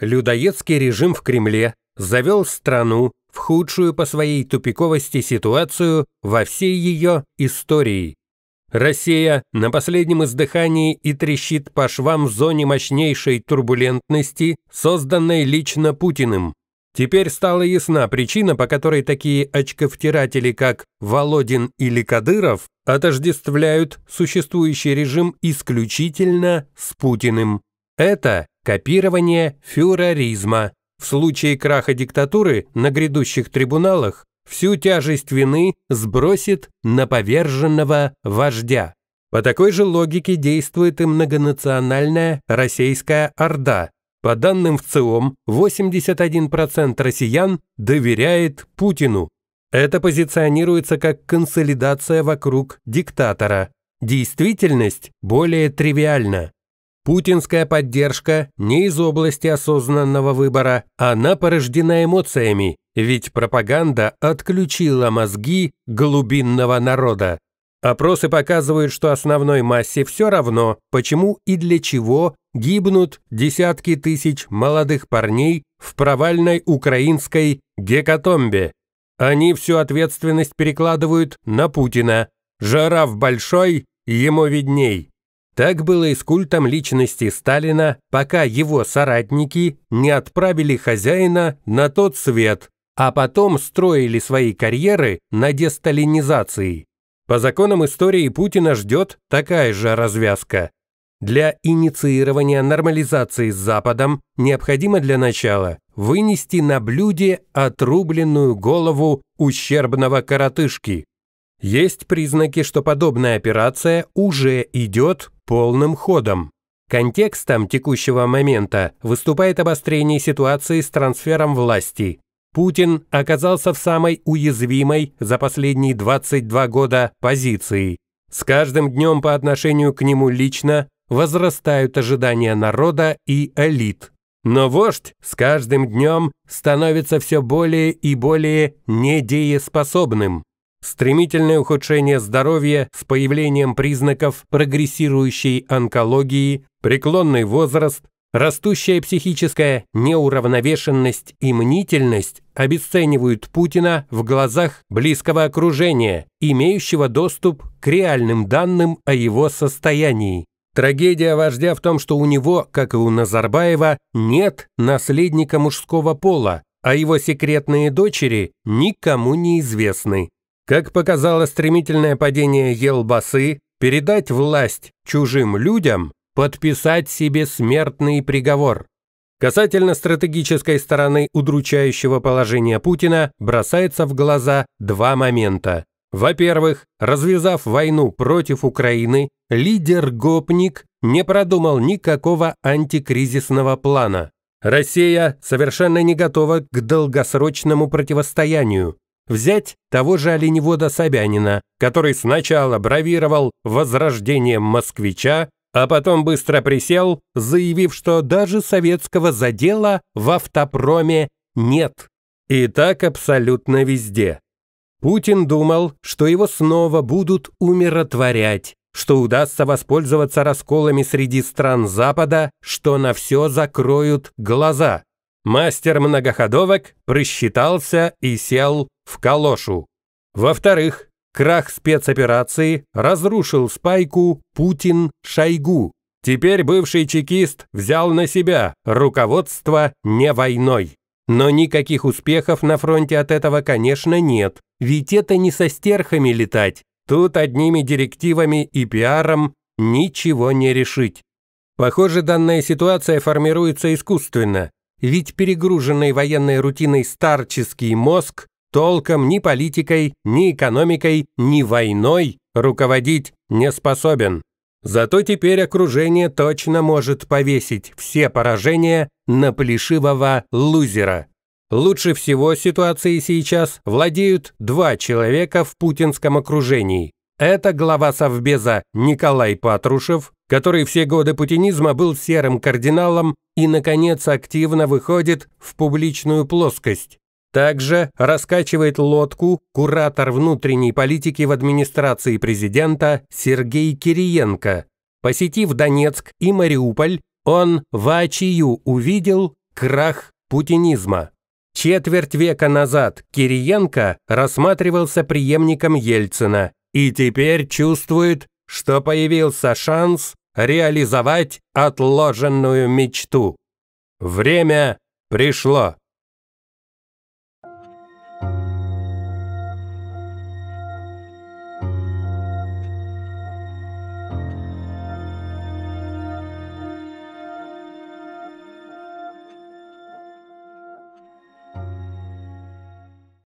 Людоедский режим в Кремле завел страну в худшую по своей тупиковости ситуацию во всей ее истории. Россия на последнем издыхании и трещит по швам в зоне мощнейшей турбулентности, созданной лично Путиным. Теперь стала ясна причина, по которой такие очковтиратели, как Володин или Кадыров, отождествляют существующий режим исключительно с Путиным. Это Копирование фюреризма. В случае краха диктатуры на грядущих трибуналах всю тяжесть вины сбросит на поверженного вождя. По такой же логике действует и многонациональная российская орда. По данным ВЦИОМ, 81% россиян доверяет Путину. Это позиционируется как консолидация вокруг диктатора. Действительность более тривиальна. Путинская поддержка не из области осознанного выбора, она порождена эмоциями, ведь пропаганда отключила мозги глубинного народа. Опросы показывают, что основной массе все равно, почему и для чего гибнут десятки тысяч молодых парней в провальной украинской гекатомбе. Они всю ответственность перекладывают на Путина. Жара в большой, ему видней. Так было и с культом личности Сталина, пока его соратники не отправили хозяина на тот свет, а потом строили свои карьеры на десталинизации. По законам истории Путина ждет такая же развязка. Для инициирования нормализации с Западом необходимо для начала вынести на блюде отрубленную голову ущербного коротышки. Есть признаки, что подобная операция уже идет полным ходом. Контекстом текущего момента выступает обострение ситуации с трансфером власти. Путин оказался в самой уязвимой за последние 22 года позиции. С каждым днем по отношению к нему лично возрастают ожидания народа и элит. Но вождь с каждым днем становится все более и более недееспособным стремительное ухудшение здоровья с появлением признаков прогрессирующей онкологии, преклонный возраст, растущая психическая неуравновешенность и мнительность обесценивают Путина в глазах близкого окружения, имеющего доступ к реальным данным о его состоянии. Трагедия вождя в том, что у него, как и у Назарбаева, нет наследника мужского пола, а его секретные дочери никому не известны. Как показало стремительное падение Елбасы, передать власть чужим людям, подписать себе смертный приговор. Касательно стратегической стороны удручающего положения Путина бросается в глаза два момента. Во-первых, развязав войну против Украины, лидер Гопник не продумал никакого антикризисного плана. Россия совершенно не готова к долгосрочному противостоянию. Взять того же оленевода Собянина, который сначала бравировал возрождением москвича, а потом быстро присел, заявив, что даже советского задела в автопроме нет. И так абсолютно везде. Путин думал, что его снова будут умиротворять, что удастся воспользоваться расколами среди стран Запада, что на все закроют глаза. Мастер многоходовок просчитался и сел в калошу. Во-вторых, крах спецоперации разрушил спайку Путин-Шойгу. Теперь бывший чекист взял на себя руководство не войной. Но никаких успехов на фронте от этого, конечно, нет. Ведь это не со стерхами летать. Тут одними директивами и пиаром ничего не решить. Похоже, данная ситуация формируется искусственно, ведь перегруженный военной рутиной старческий мозг толком ни политикой, ни экономикой, ни войной руководить не способен. Зато теперь окружение точно может повесить все поражения на плешивого лузера. Лучше всего ситуации сейчас владеют два человека в путинском окружении. Это глава Совбеза Николай Патрушев, который все годы путинизма был серым кардиналом и, наконец, активно выходит в публичную плоскость. Также раскачивает лодку куратор внутренней политики в администрации президента Сергей Кириенко. Посетив Донецк и Мариуполь, он в воочию увидел крах путинизма. Четверть века назад Кириенко рассматривался преемником Ельцина и теперь чувствует, что появился шанс реализовать отложенную мечту. Время пришло.